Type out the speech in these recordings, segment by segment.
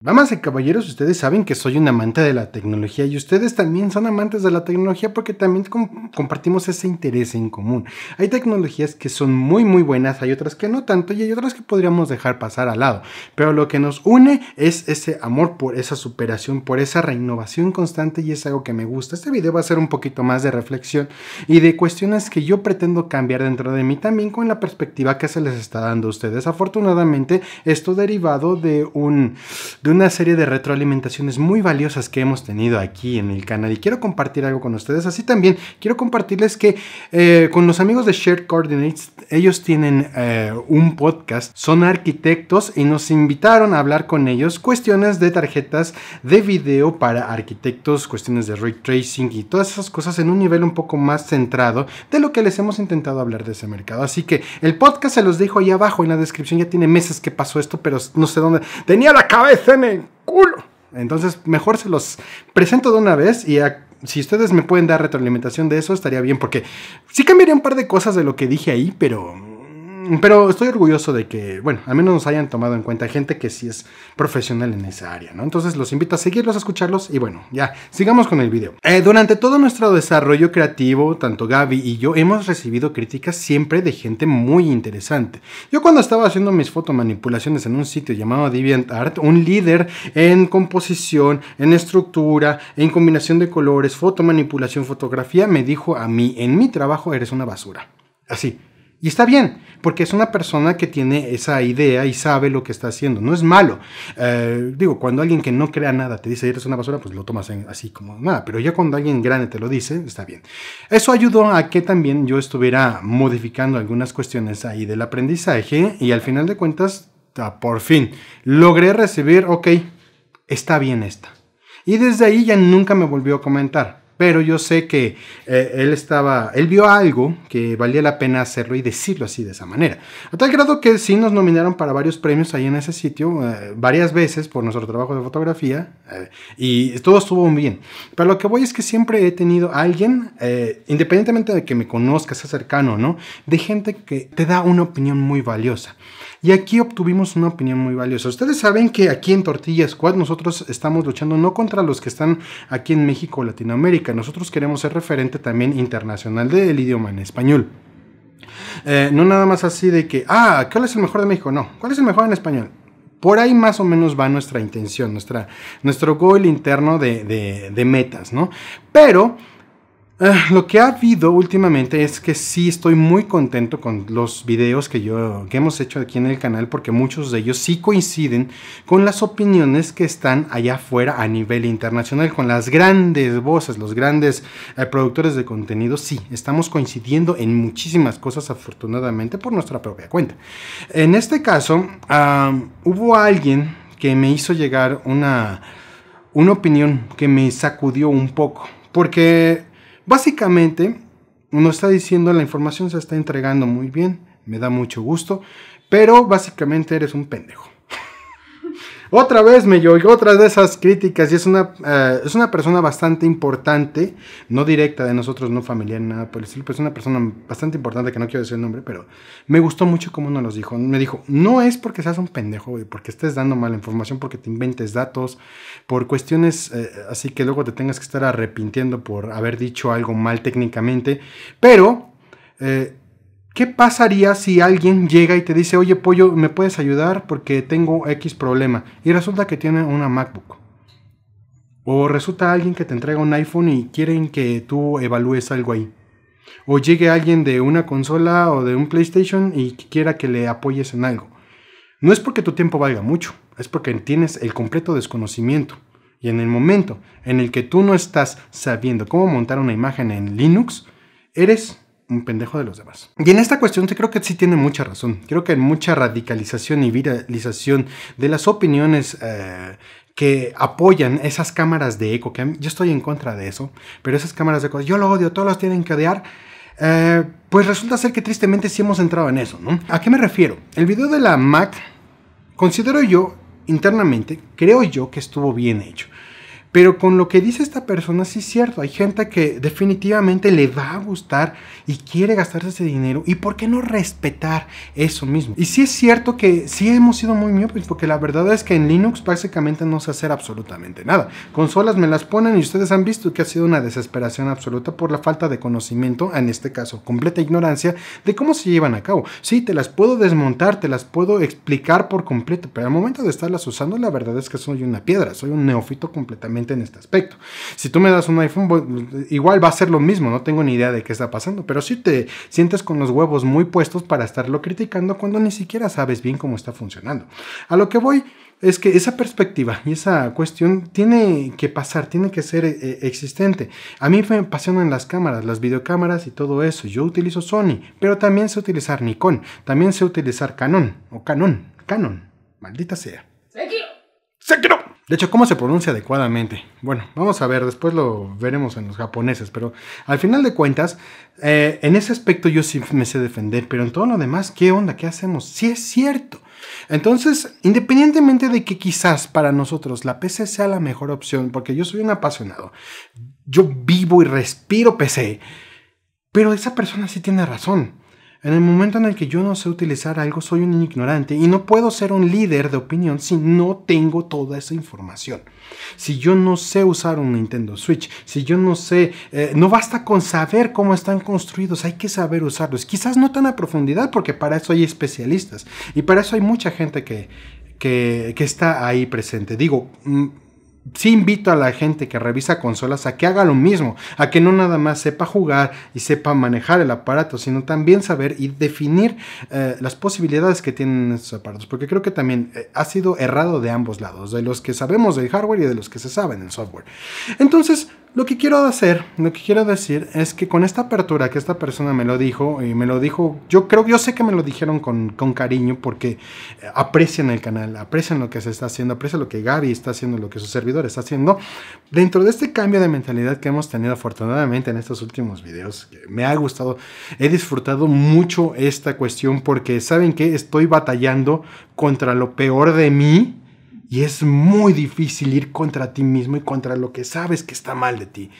Damas y caballeros, ustedes saben que soy un amante de la tecnología y ustedes también son amantes de la tecnología porque también compartimos ese interés en común. Hay tecnologías que son muy muy buenas, hay otras que no tanto y hay otras que podríamos dejar pasar al lado. Pero lo que nos une es ese amor por esa superación, por esa renovación constante y es algo que me gusta. Este video va a ser un poquito más de reflexión y de cuestiones que yo pretendo cambiar dentro de mí también con la perspectiva que se les está dando a ustedes. Afortunadamente, esto derivado de un una serie de retroalimentaciones muy valiosas que hemos tenido aquí en el canal. Y quiero compartir algo con ustedes. Así también quiero compartirles que eh, con los amigos de Shared Coordinates, ellos tienen eh, un podcast, son arquitectos y nos invitaron a hablar con ellos cuestiones de tarjetas de video para arquitectos, cuestiones de ray tracing y todas esas cosas en un nivel un poco más centrado de lo que les hemos intentado hablar de ese mercado. Así que el podcast se los dejo ahí abajo en la descripción. Ya tiene meses que pasó esto, pero no sé dónde. Tenía la cabeza en el culo. Entonces, mejor se los presento de una vez y si ustedes me pueden dar retroalimentación de eso, estaría bien, porque sí cambiaría un par de cosas de lo que dije ahí, pero pero estoy orgulloso de que, bueno, al menos nos hayan tomado en cuenta gente que sí es profesional en esa área, ¿no? Entonces los invito a seguirlos, a escucharlos y bueno, ya, sigamos con el video. Eh, durante todo nuestro desarrollo creativo, tanto Gaby y yo hemos recibido críticas siempre de gente muy interesante. Yo cuando estaba haciendo mis fotomanipulaciones en un sitio llamado DeviantArt, un líder en composición, en estructura, en combinación de colores, fotomanipulación, fotografía, me dijo a mí, en mi trabajo eres una basura. Así, y está bien, porque es una persona que tiene esa idea y sabe lo que está haciendo. No es malo. Eh, digo, cuando alguien que no crea nada te dice eres una basura, pues lo tomas así como nada. Pero ya cuando alguien grande te lo dice, está bien. Eso ayudó a que también yo estuviera modificando algunas cuestiones ahí del aprendizaje y al final de cuentas, por fin, logré recibir, ok, está bien esta. Y desde ahí ya nunca me volvió a comentar pero yo sé que eh, él estaba, él vio algo que valía la pena hacerlo y decirlo así de esa manera. A tal grado que sí nos nominaron para varios premios ahí en ese sitio, eh, varias veces por nuestro trabajo de fotografía, eh, y todo estuvo muy bien. Pero lo que voy es que siempre he tenido a alguien, independientemente de que me conozca, sea cercano o no, de gente que te da una opinión muy valiosa. Y aquí obtuvimos una opinión muy valiosa. Ustedes saben que aquí en Tortilla Squad nosotros estamos luchando no contra los que están aquí en México o Latinoamérica, nosotros queremos ser referente también internacional del idioma en español. Eh, no nada más así de que, ah, ¿cuál es el mejor de México? No, ¿cuál es el mejor en español? Por ahí más o menos va nuestra intención, nuestra, nuestro goal interno de, de metas, ¿no? Pero Ah, lo que ha habido últimamente es que sí estoy muy contento con los videos que, yo, que hemos hecho aquí en el canal porque muchos de ellos sí coinciden con las opiniones que están allá afuera a nivel internacional, con las grandes voces, los grandes eh, productores de contenido. Sí, estamos coincidiendo en muchísimas cosas afortunadamente por nuestra propia cuenta. En este caso, hubo alguien que me hizo llegar una, una opinión que me sacudió un poco porque Básicamente, uno está diciendo la información se está entregando muy bien, me da mucho gusto, pero básicamente eres un pendejo. Otra vez me lloró otra de esas críticas, y es una, eh, es una persona bastante importante, no directa de nosotros, no familiar, nada por el estilo, pero es una persona bastante importante que no quiero decir el nombre, pero me gustó mucho cómo nos los dijo. Me dijo, no es porque seas un pendejo, porque estés dando mala información, porque te inventes datos, por cuestiones eh, así que luego te tengas que estar arrepintiendo por haber dicho algo mal técnicamente, pero... Eh, ¿Qué pasaría si alguien llega y te dice, oye pollo, ¿me puedes ayudar? Porque tengo X problema. Y resulta que tiene una MacBook. O resulta alguien que te entrega un iPhone y quieren que tú evalúes algo ahí. O llegue alguien de una consola o de un PlayStation y quiera que le apoyes en algo. No es porque tu tiempo valga mucho, es porque tienes el completo desconocimiento. Y en el momento en el que tú no estás sabiendo cómo montar una imagen en Linux, eres un pendejo de los demás. Y en esta cuestión creo que sí tiene mucha razón. Creo que hay mucha radicalización y viralización de las opiniones eh, que apoyan esas cámaras de eco, yo estoy en contra de eso, pero esas cámaras de eco, yo lo odio, todos las tienen que odiar. Eh, pues resulta ser que tristemente sí hemos entrado en eso, ¿no? ¿A qué me refiero? El video de la Mac, considero yo internamente, creo yo que estuvo bien hecho. Pero con lo que dice esta persona sí es cierto, hay gente que definitivamente le va a gustar y quiere gastarse ese dinero y por qué no respetar eso mismo. Y sí es cierto que sí hemos sido muy miopes porque la verdad es que en Linux básicamente no se hacer absolutamente nada. Consolas me las ponen y ustedes han visto que ha sido una desesperación absoluta por la falta de conocimiento, en este caso completa ignorancia, de cómo se llevan a cabo. Sí, te las puedo desmontar, te las puedo explicar por completo, pero al momento de estarlas usando la verdad es que soy una piedra, soy un neófito completamente en este aspecto. Si tú me das un iPhone, igual va a ser lo mismo, no tengo ni idea de qué está pasando, pero si te sientes con los huevos muy puestos para estarlo criticando cuando ni siquiera sabes bien cómo está funcionando. A lo que voy es que esa perspectiva y esa cuestión tiene que pasar, tiene que ser eh, existente. A mí me apasionan las cámaras, las videocámaras y todo eso. Yo utilizo Sony, pero también sé utilizar Nikon, también sé utilizar Canon o Canon, Canon, maldita sea. Sekiro. Sekiro. De hecho, ¿cómo se pronuncia adecuadamente? Bueno, vamos a ver, después lo veremos en los japoneses, pero al final de cuentas, eh, en ese aspecto yo sí me sé defender, pero en todo lo demás, ¿qué onda? ¿Qué hacemos? Sí es cierto. Entonces, independientemente de que quizás para nosotros la PC sea la mejor opción, porque yo soy un apasionado, yo vivo y respiro PC, pero esa persona sí tiene razón. En el momento en el que yo no sé utilizar algo, soy un ignorante y no puedo ser un líder de opinión si no tengo toda esa información. Si yo no sé usar un Nintendo Switch, si yo no sé, eh, no basta con saber cómo están construidos, hay que saber usarlos. Quizás no tan a profundidad porque para eso hay especialistas y para eso hay mucha gente que está ahí presente. Digo, mm, sí invito a la gente que revisa consolas a que haga lo mismo, a que no nada más sepa jugar y sepa manejar el aparato, sino también saber y definir eh, las posibilidades que tienen estos aparatos, porque creo que también eh, ha sido errado de ambos lados, de los que sabemos del hardware y de los que se saben del software. Entonces, lo que quiero hacer, lo que quiero decir es que con esta apertura que esta persona me lo dijo, y me lo dijo, yo creo, yo sé que me lo dijeron con, cariño porque eh, aprecian el canal, aprecian lo que se está haciendo, aprecian lo que Gaby está haciendo, lo que su servidor está haciendo. Dentro de este cambio de mentalidad que hemos tenido afortunadamente en estos últimos videos, me ha gustado, he disfrutado mucho esta cuestión porque saben que estoy batallando contra lo peor de mí y es muy difícil ir contra ti mismo y contra lo que sabes que está mal de ti.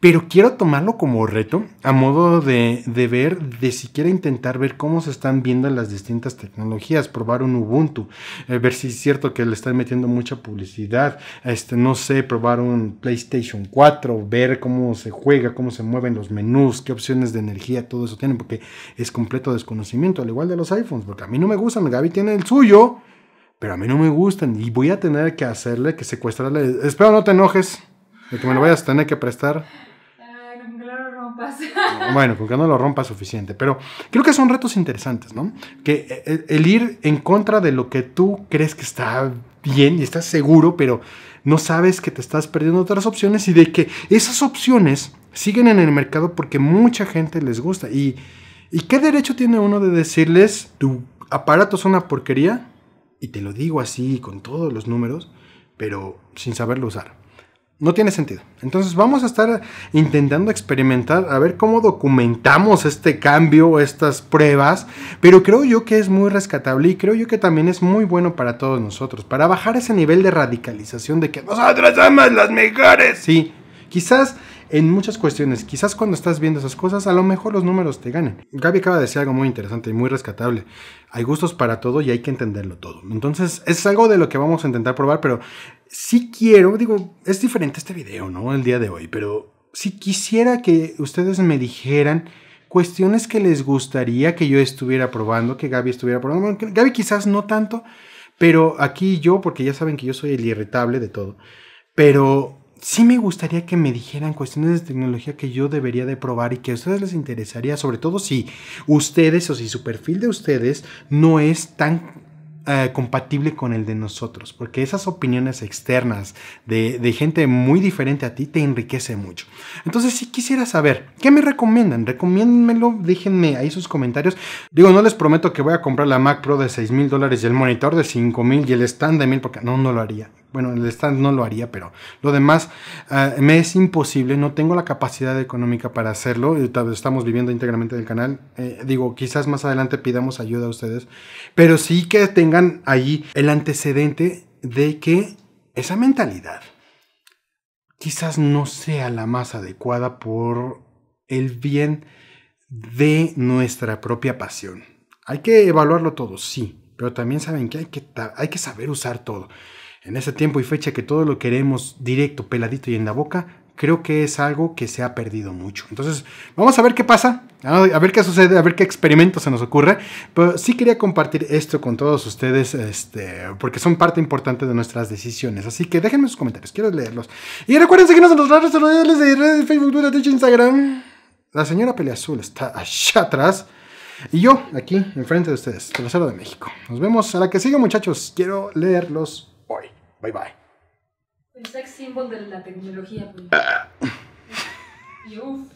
Pero quiero tomarlo como reto, a modo de, ver, de siquiera intentar ver cómo se están viendo las distintas tecnologías, probar un Ubuntu, eh, ver si es cierto que le están metiendo mucha publicidad, este, no sé, probar un PlayStation 4, ver cómo se juega, cómo se mueven los menús, qué opciones de energía, todo eso tienen, porque es completo desconocimiento, al igual de los iPhones, porque a mí no me gustan, Gaby tiene el suyo pero a mí no me gustan y voy a tener que hacerle que secuestrarle. Espero no te enojes de que me lo vayas a tener que prestar. Bueno, con que no lo rompa suficiente, pero creo que son retos interesantes, ¿no? Que eh, eh, el, ir en contra de lo que tú crees que está bien y estás seguro, pero no sabes que te estás perdiendo otras opciones y de que esas opciones siguen en el mercado porque mucha gente les gusta. ¿Y, y qué derecho tiene uno de decirles tu aparato es una porquería? y te lo digo así con todos los números, pero sin saberlo usar. No tiene sentido. Entonces vamos a estar intentando experimentar, a ver cómo documentamos este cambio, estas pruebas, pero creo yo que es muy rescatable y creo yo que también es muy bueno para todos nosotros, para bajar ese nivel de radicalización de que nosotros somos las mejores. Sí, quizás en muchas cuestiones. Quizás cuando estás viendo esas cosas, a lo mejor los números te ganan. Gaby acaba de decir algo muy interesante y muy rescatable. Hay gustos para todo y hay que entenderlo todo. Entonces, es algo de lo que vamos a intentar probar, pero sí quiero, digo, es diferente este video, ¿no? El día de hoy, pero si sí quisiera que ustedes me dijeran cuestiones que les gustaría que yo estuviera probando, que Gaby estuviera probando. Bueno, Gaby quizás no tanto, pero aquí yo, porque ya saben que yo soy el irritable de todo, pero sí me gustaría que me dijeran cuestiones de tecnología que yo debería de probar y que a ustedes les interesaría, sobre todo si ustedes o si su perfil de ustedes no es tan eh, compatible con el de nosotros, porque esas opiniones externas de, gente muy diferente a ti te enriquece mucho. Entonces, si quisiera saber, ¿qué me recomiendan? Recomiéndenmelo, déjenme ahí sus comentarios. Digo, no les prometo que voy a comprar la Mac Pro de 6 mil dólares y el monitor de $5,000 mil y el stand de mil, porque no, no lo haría. Bueno, el stand no lo haría, pero lo demás eh, me es imposible, no tengo la capacidad económica para hacerlo, estamos viviendo íntegramente del canal, eh, digo, quizás más adelante pidamos ayuda a ustedes, pero sí que tengan ahí el antecedente de que esa mentalidad quizás no sea la más adecuada por el bien de nuestra propia pasión. Hay que evaluarlo todo, sí, pero también saben que hay que, hay que saber usar todo en ese tiempo y fecha que todo lo queremos directo, peladito y en la boca, creo que es algo que se ha perdido mucho. Entonces, vamos a ver qué pasa, a ver qué sucede, a ver qué experimento se nos ocurre. Pero sí quería compartir esto con todos ustedes, este, porque son parte importante de nuestras decisiones. Así que déjenme sus comentarios, quiero leerlos. Y recuerden seguirnos en los redes sociales de Facebook, Twitter, Twitch, Instagram. La señora Peleazul está allá atrás. Y yo, aquí, enfrente de ustedes, Trasero de México. Nos vemos a la que sigue, muchachos. Quiero leerlos. Bye bye. El pues, sex symbol de la tecnología. Pues. Ah.